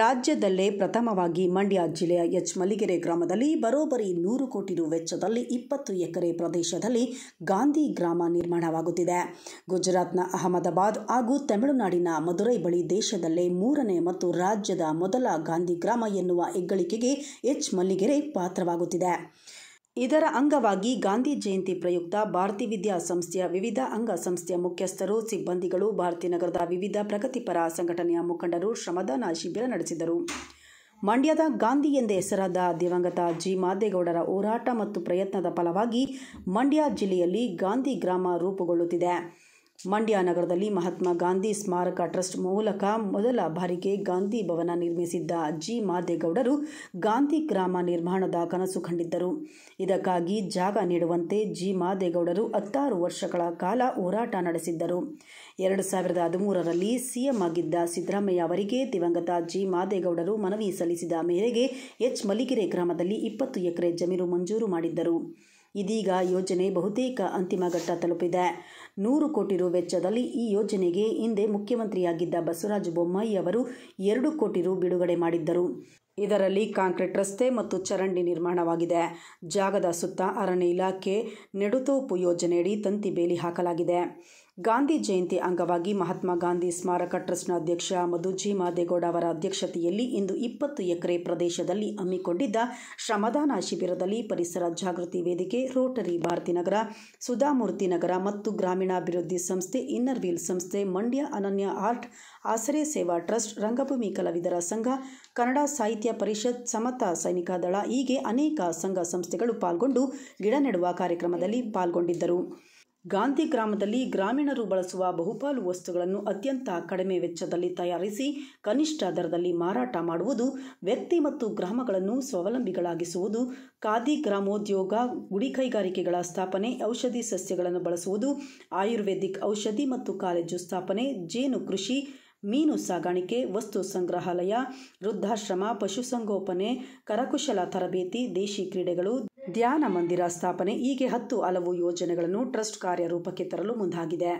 ರಾಜ್ಯದಲ್ಲೇ ಪ್ರಥಮವಾಗಿ ಮಂಡ್ಯ ಜಿಲ್ಲೆಯ ಎಚ್ ಮಲ್ಲಿಗೆರೆ ಗ್ರಾಮದಲ್ಲಿ ಬರೋಬ್ಬರಿ ನೂರು ಕೋಟಿ ರು ವೆಚ್ಚದಲ್ಲಿ ಇಪ್ಪತ್ತು ಎಕರೆ ಪ್ರದೇಶದಲ್ಲಿ ಗಾಂಧಿ ಗ್ರಾಮ ನಿರ್ಮಾಣವಾಗುತ್ತಿದೆ ಗುಜರಾತ್ನ ಅಹಮದಾಬಾದ್ ಹಾಗೂ ತಮಿಳುನಾಡಿನ ಮಧುರೈ ಬಳಿ ದೇಶದಲ್ಲೇ ಮೂರನೇ ಮತ್ತು ರಾಜ್ಯದ ಮೊದಲ ಗಾಂಧಿ ಗ್ರಾಮ ಎನ್ನುವ ಹೆಗ್ಗಳಿಕೆಗೆ ಎಚ್ ಮಲ್ಲಿಗೆರೆ ಪಾತ್ರವಾಗುತ್ತಿದೆ ಇದರ ಅಂಗವಾಗಿ ಗಾಂಧಿ ಜಯಂತಿ ಪ್ರಯುಕ್ತ ಭಾರತಿ ವಿದ್ಯಾ ಸಂಸ್ಥೆಯ ವಿವಿಧ ಅಂಗ ಸಂಸ್ಥೆಯ ಮುಖ್ಯಸ್ಥರು ಸಿಬ್ಬಂದಿಗಳು ಭಾರತಿ ನಗರದ ವಿವಿಧ ಪ್ರಗತಿಪರ ಸಂಘಟನೆಯ ಮುಖಂಡರು ಶ್ರಮದಾನ ಶಿಬಿರ ನಡೆಸಿದರು ಮಂಡ್ಯದ ಗಾಂಧಿ ಎಂದೇ ಹೆಸರಾದ ದಿವಂಗತ ಜಿ ಮಾದೇಗೌಡರ ಹೋರಾಟ ಮತ್ತು ಪ್ರಯತ್ನದ ಫಲವಾಗಿ ಮಂಡ್ಯ ಜಿಲ್ಲೆಯಲ್ಲಿ ಗಾಂಧಿ ಗ್ರಾಮ ರೂಪುಗೊಳ್ಳುತ್ತಿದೆ ಮಂಡ್ಯ ನಗರದಲ್ಲಿ ಮಹಾತ್ಮ ಗಾಂಧಿ ಸ್ಮಾರಕ ಟ್ರಸ್ಟ್ ಮೂಲಕ ಮೊದಲ ಬಾರಿಗೆ ಗಾಂಧಿ ಭವನ ನಿರ್ಮಿಸಿದ್ದ ಜಿ ಮಾದೇಗೌಡರು ಗಾಂಧಿ ಗ್ರಾಮ ನಿರ್ಮಾಣದ ಕನಸು ಕಂಡಿದ್ದರು ಇದಕ್ಕಾಗಿ ಜಾಗ ನೀಡುವಂತೆ ಜಿ ಮಾದೇಗೌಡರು ಹತ್ತಾರು ವರ್ಷಗಳ ಕಾಲ ಹೋರಾಟ ನಡೆಸಿದ್ದರು ಎರಡು ಸಾವಿರದ ಹದಿಮೂರರಲ್ಲಿ ಸಿಎಂ ಆಗಿದ್ದ ಸಿದ್ದರಾಮಯ್ಯ ಅವರಿಗೆ ದಿವಂಗತ ಜಿ ಮಾದೇಗೌಡರು ಮನವಿ ಸಲ್ಲಿಸಿದ ಮೇರೆಗೆ ಎಚ್ ಮಲ್ಲಿಗೆರೆ ಗ್ರಾಮದಲ್ಲಿ ಇಪ್ಪತ್ತು ಎಕರೆ ಜಮೀನು ಮಂಜೂರು ಮಾಡಿದ್ದರು ಇದೀಗ ಯೋಜನೆ ಬಹುತೇಕ ಅಂತಿಮ ಘಟ್ಟ ತಲುಪಿದೆ ನೂರು ಕೋಟಿ ರು ವೆಚ್ಚದಲ್ಲಿ ಈ ಯೋಜನೆಗೆ ಹಿಂದೆ ಮುಖ್ಯಮಂತ್ರಿಯಾಗಿದ್ದ ಬಸವರಾಜ ಬೊಮ್ಮಾಯಿ ಅವರು ಎರಡು ಕೋಟಿ ರು ಬಿಡುಗಡೆ ಮಾಡಿದ್ದರು ಇದರಲ್ಲಿ ಕಾಂಕ್ರೀಟ್ ರಸ್ತೆ ಮತ್ತು ಚರಂಡಿ ನಿರ್ಮಾಣವಾಗಿದೆ ಜಾಗದ ಸುತ್ತ ಅರಣ್ಯ ಇಲಾಖೆ ನೆಡುತೋಪು ಯೋಜನೆಯಡಿ ತಂತಿ ಬೇಲಿ ಹಾಕಲಾಗಿದೆ ಗಾಂಧಿ ಜಯಂತಿ ಅಂಗವಾಗಿ ಮಹಾತ್ಮ ಗಾಂಧಿ ಸ್ಮಾರಕ ಟ್ರಸ್ಟ್ನ ಅಧ್ಯಕ್ಷ ಮಧುಜಿ ಮಾದೇಗೌಡ ಅವರ ಅಧ್ಯಕ್ಷತೆಯಲ್ಲಿ ಇಂದು ಇಪ್ಪತ್ತು ಎಕರೆ ಪ್ರದೇಶದಲ್ಲಿ ಹಮ್ಮಿಕೊಂಡಿದ್ದ ಶ್ರಮದಾನ ಶಿಬಿರದಲ್ಲಿ ಪರಿಸರ ಜಾಗೃತಿ ವೇದಿಕೆ ರೋಟರಿ ಭಾರತಿನಗರ ಸುಧಾಮೂರ್ತಿ ನಗರ ಮತ್ತು ಗ್ರಾಮೀಣಾಭಿವೃದ್ಧಿ ಸಂಸ್ಥೆ ಇನ್ನರ್ ವೀಲ್ ಸಂಸ್ಥೆ ಮಂಡ್ಯ ಅನನ್ಯ ಆರ್ಟ್ ಆಸರೆ ಸೇವಾ ಟ್ರಸ್ಟ್ ರಂಗಭೂಮಿ ಕಲಾವಿದರ ಸಂಘ ಕನ್ನಡ ಸಾಹಿತ್ಯ ಪರಿಷತ್ ಸಮತ ಸೈನಿಕ ದಳ ಹೀಗೆ ಅನೇಕ ಸಂಘ ಸಂಸ್ಥೆಗಳು ಪಾಲ್ಗೊಂಡು ಗಿಡ ನೆಡುವ ಕಾರ್ಯಕ್ರಮದಲ್ಲಿ ಪಾಲ್ಗೊಂಡಿದ್ದರು ಗಾಂಧಿ ಗ್ರಾಮದಲ್ಲಿ ಗ್ರಾಮೀಣರು ಬಳಸುವ ಬಹುಪಾಲು ವಸ್ತುಗಳನ್ನು ಅತ್ಯಂತ ಕಡಿಮೆ ವೆಚ್ಚದಲ್ಲಿ ತಯಾರಿಸಿ ಕನಿಷ್ಠ ದರದಲ್ಲಿ ಮಾರಾಟ ಮಾಡುವುದು ವ್ಯಕ್ತಿ ಮತ್ತು ಗ್ರಾಮಗಳನ್ನು ಸ್ವಾವಲಂಬಿಗಳಾಗಿಸುವುದು ಖಾದಿ ಗ್ರಾಮೋದ್ಯೋಗ ಗುಡಿ ಕೈಗಾರಿಕೆಗಳ ಸ್ಥಾಪನೆ ಔಷಧಿ ಸಸ್ಯಗಳನ್ನು ಬಳಸುವುದು ಆಯುರ್ವೇದಿಕ್ ಔಷಧಿ ಮತ್ತು ಕಾಲೇಜು ಸ್ಥಾಪನೆ ಜೇನು ಕೃಷಿ ಮೀನು ಸಾಗಾಣಿಕೆ ವಸ್ತು ಸಂಗ್ರಹಾಲಯ ವೃದ್ಧಾಶ್ರಮ ಪಶುಸಂಗೋಪನೆ ಕರಕುಶಲ ತರಬೇತಿ ದೇಶಿ ಕ್ರೀಡೆಗಳು ಧ್ಯಾನ ಮಂದಿರ ಸ್ಥಾಪನೆ ಹೀಗೆ ಹತ್ತು ಹಲವು ಯೋಜನೆಗಳನ್ನು ಟ್ರಸ್ಟ್ ಕಾರ್ಯರೂಪಕ್ಕೆ ತರಲು ಮುಂದಾಗಿದೆ